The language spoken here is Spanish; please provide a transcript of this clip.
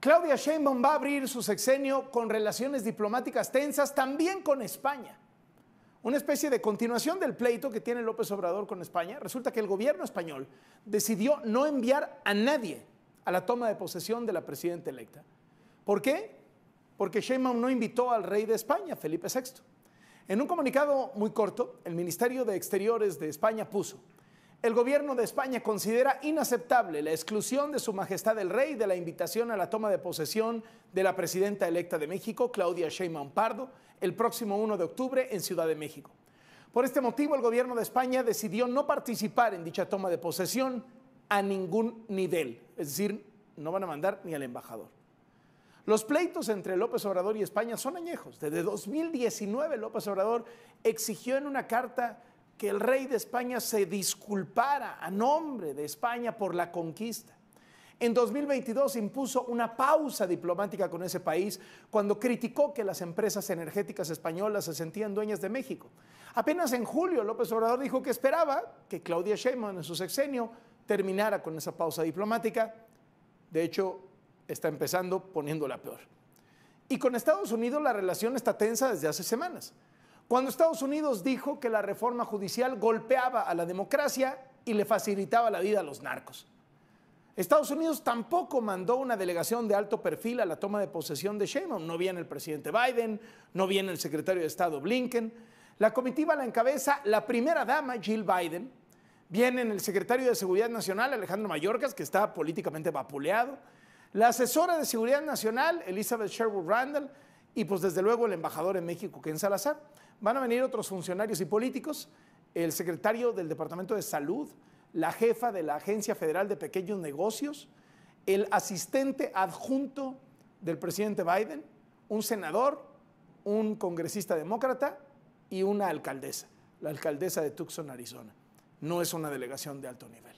Claudia Sheinbaum va a abrir su sexenio con relaciones diplomáticas tensas también con España. Una especie de continuación del pleito que tiene López Obrador con España. Resulta que el gobierno español decidió no enviar a nadie a la toma de posesión de la presidenta electa. ¿Por qué? Porque Sheinbaum no invitó al rey de España, Felipe VI. En un comunicado muy corto, el Ministerio de Exteriores de España puso, el gobierno de España considera inaceptable la exclusión de Su Majestad el Rey de la invitación a la toma de posesión de la presidenta electa de México, Claudia Sheinbaum Pardo, el próximo 1 de octubre en Ciudad de México. Por este motivo, el gobierno de España decidió no participar en dicha toma de posesión a ningún nivel, es decir, no van a mandar ni al embajador. Los pleitos entre López Obrador y España son añejos. Desde 2019, López Obrador exigió en una carta que el rey de España se disculpara a nombre de España por la conquista. En 2022 impuso una pausa diplomática con ese país cuando criticó que las empresas energéticas españolas se sentían dueñas de México. Apenas en julio López Obrador dijo que esperaba que Claudia Sheinbaum en su sexenio terminara con esa pausa diplomática. De hecho, está empezando poniéndola peor. Y con Estados Unidos la relación está tensa desde hace semanas. Cuando Estados Unidos dijo que la reforma judicial golpeaba a la democracia y le facilitaba la vida a los narcos. Estados Unidos tampoco mandó una delegación de alto perfil a la toma de posesión de Sheinbaum. No viene el presidente Biden, no viene el secretario de Estado Blinken. La comitiva la encabeza la primera dama, Jill Biden. Vienen el secretario de Seguridad Nacional, Alejandro Mayorkas, que está políticamente vapuleado. La asesora de Seguridad Nacional, Elizabeth Sherwood Randall. Y pues desde luego el embajador en México, Ken Salazar. Van a venir otros funcionarios y políticos, el secretario del Departamento de Salud, la jefa de la Agencia Federal de Pequeños Negocios, el asistente adjunto del presidente Biden, un senador, un congresista demócrata y una alcaldesa, la alcaldesa de Tucson, Arizona. No es una delegación de alto nivel.